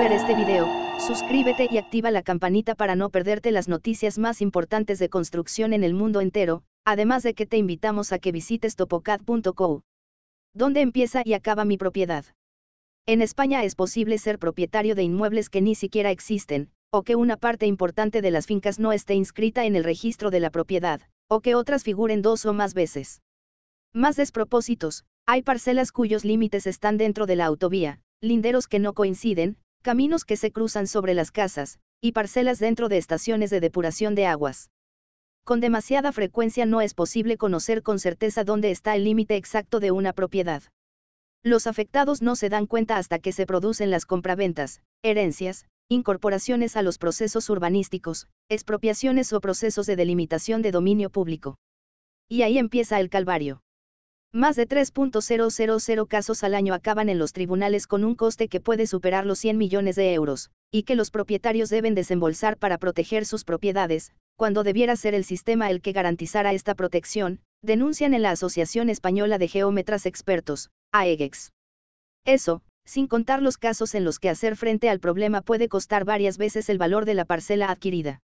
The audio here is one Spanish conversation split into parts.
ver este video, suscríbete y activa la campanita para no perderte las noticias más importantes de construcción en el mundo entero, además de que te invitamos a que visites topocad.co. ¿Dónde empieza y acaba mi propiedad? En España es posible ser propietario de inmuebles que ni siquiera existen, o que una parte importante de las fincas no esté inscrita en el registro de la propiedad, o que otras figuren dos o más veces. Más despropósitos, hay parcelas cuyos límites están dentro de la autovía, linderos que no coinciden, caminos que se cruzan sobre las casas, y parcelas dentro de estaciones de depuración de aguas. Con demasiada frecuencia no es posible conocer con certeza dónde está el límite exacto de una propiedad. Los afectados no se dan cuenta hasta que se producen las compraventas, herencias, incorporaciones a los procesos urbanísticos, expropiaciones o procesos de delimitación de dominio público. Y ahí empieza el calvario. Más de 3.000 casos al año acaban en los tribunales con un coste que puede superar los 100 millones de euros, y que los propietarios deben desembolsar para proteger sus propiedades, cuando debiera ser el sistema el que garantizara esta protección, denuncian en la Asociación Española de Geómetras Expertos, AEGEX. Eso, sin contar los casos en los que hacer frente al problema puede costar varias veces el valor de la parcela adquirida.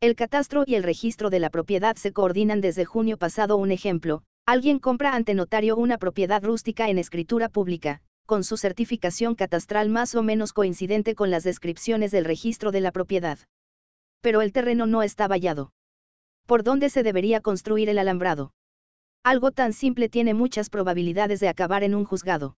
El catastro y el registro de la propiedad se coordinan desde junio pasado. Un ejemplo, Alguien compra ante notario una propiedad rústica en escritura pública, con su certificación catastral más o menos coincidente con las descripciones del registro de la propiedad. Pero el terreno no está vallado. ¿Por dónde se debería construir el alambrado? Algo tan simple tiene muchas probabilidades de acabar en un juzgado.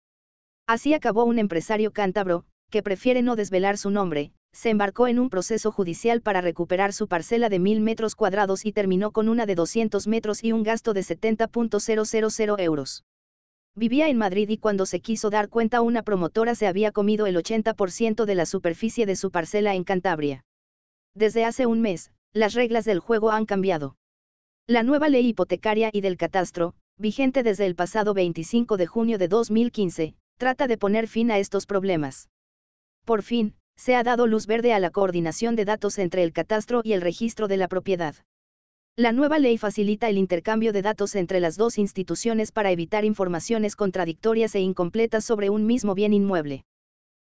Así acabó un empresario cántabro, que prefiere no desvelar su nombre, se embarcó en un proceso judicial para recuperar su parcela de 1.000 metros cuadrados y terminó con una de 200 metros y un gasto de 70.000 euros. Vivía en Madrid y cuando se quiso dar cuenta una promotora se había comido el 80% de la superficie de su parcela en Cantabria. Desde hace un mes, las reglas del juego han cambiado. La nueva ley hipotecaria y del catastro, vigente desde el pasado 25 de junio de 2015, trata de poner fin a estos problemas. Por fin, se ha dado luz verde a la coordinación de datos entre el catastro y el registro de la propiedad. La nueva ley facilita el intercambio de datos entre las dos instituciones para evitar informaciones contradictorias e incompletas sobre un mismo bien inmueble.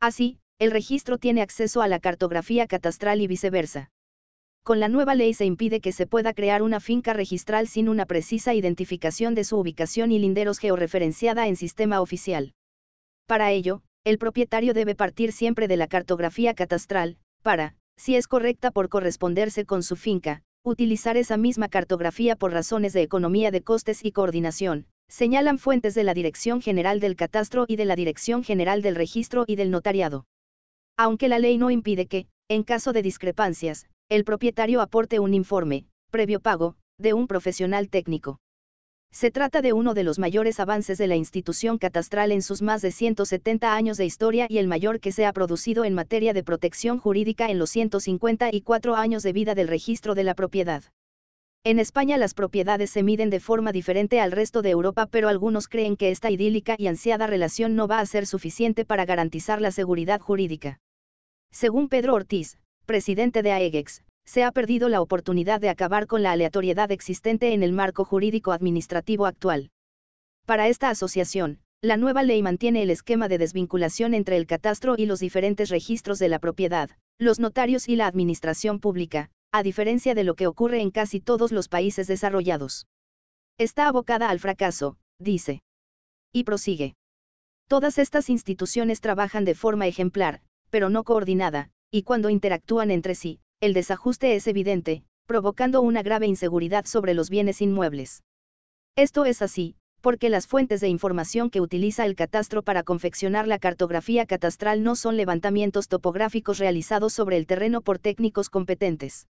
Así, el registro tiene acceso a la cartografía catastral y viceversa. Con la nueva ley se impide que se pueda crear una finca registral sin una precisa identificación de su ubicación y linderos georreferenciada en sistema oficial. Para ello, el propietario debe partir siempre de la cartografía catastral, para, si es correcta por corresponderse con su finca, utilizar esa misma cartografía por razones de economía de costes y coordinación, señalan fuentes de la Dirección General del Catastro y de la Dirección General del Registro y del Notariado. Aunque la ley no impide que, en caso de discrepancias, el propietario aporte un informe, previo pago, de un profesional técnico. Se trata de uno de los mayores avances de la institución catastral en sus más de 170 años de historia y el mayor que se ha producido en materia de protección jurídica en los 154 años de vida del registro de la propiedad. En España las propiedades se miden de forma diferente al resto de Europa, pero algunos creen que esta idílica y ansiada relación no va a ser suficiente para garantizar la seguridad jurídica. Según Pedro Ortiz, presidente de AEGEX, se ha perdido la oportunidad de acabar con la aleatoriedad existente en el marco jurídico administrativo actual. Para esta asociación, la nueva ley mantiene el esquema de desvinculación entre el catastro y los diferentes registros de la propiedad, los notarios y la administración pública, a diferencia de lo que ocurre en casi todos los países desarrollados. Está abocada al fracaso, dice. Y prosigue. Todas estas instituciones trabajan de forma ejemplar, pero no coordinada, y cuando interactúan entre sí, el desajuste es evidente, provocando una grave inseguridad sobre los bienes inmuebles. Esto es así, porque las fuentes de información que utiliza el catastro para confeccionar la cartografía catastral no son levantamientos topográficos realizados sobre el terreno por técnicos competentes.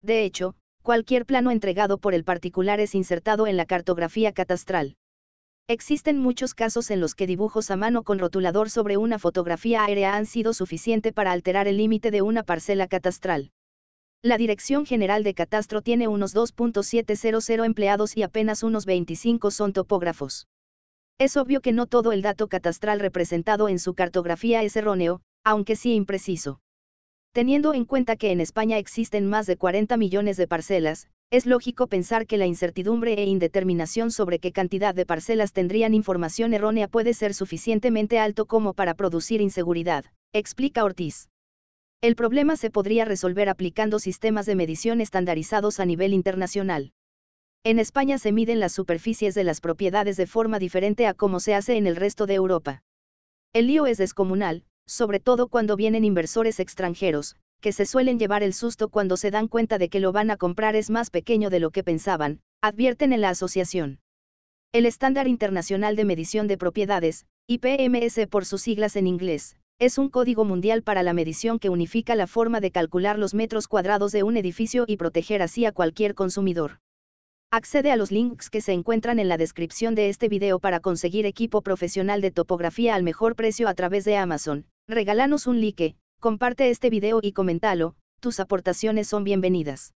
De hecho, cualquier plano entregado por el particular es insertado en la cartografía catastral. Existen muchos casos en los que dibujos a mano con rotulador sobre una fotografía aérea han sido suficiente para alterar el límite de una parcela catastral. La Dirección General de Catastro tiene unos 2.700 empleados y apenas unos 25 son topógrafos. Es obvio que no todo el dato catastral representado en su cartografía es erróneo, aunque sí impreciso. Teniendo en cuenta que en España existen más de 40 millones de parcelas, es lógico pensar que la incertidumbre e indeterminación sobre qué cantidad de parcelas tendrían información errónea puede ser suficientemente alto como para producir inseguridad, explica Ortiz. El problema se podría resolver aplicando sistemas de medición estandarizados a nivel internacional. En España se miden las superficies de las propiedades de forma diferente a como se hace en el resto de Europa. El lío es descomunal, sobre todo cuando vienen inversores extranjeros, que se suelen llevar el susto cuando se dan cuenta de que lo van a comprar es más pequeño de lo que pensaban, advierten en la asociación. El Estándar Internacional de Medición de Propiedades, IPMS por sus siglas en inglés, es un código mundial para la medición que unifica la forma de calcular los metros cuadrados de un edificio y proteger así a cualquier consumidor. Accede a los links que se encuentran en la descripción de este video para conseguir equipo profesional de topografía al mejor precio a través de Amazon. Regálanos un like, comparte este video y comentalo, tus aportaciones son bienvenidas.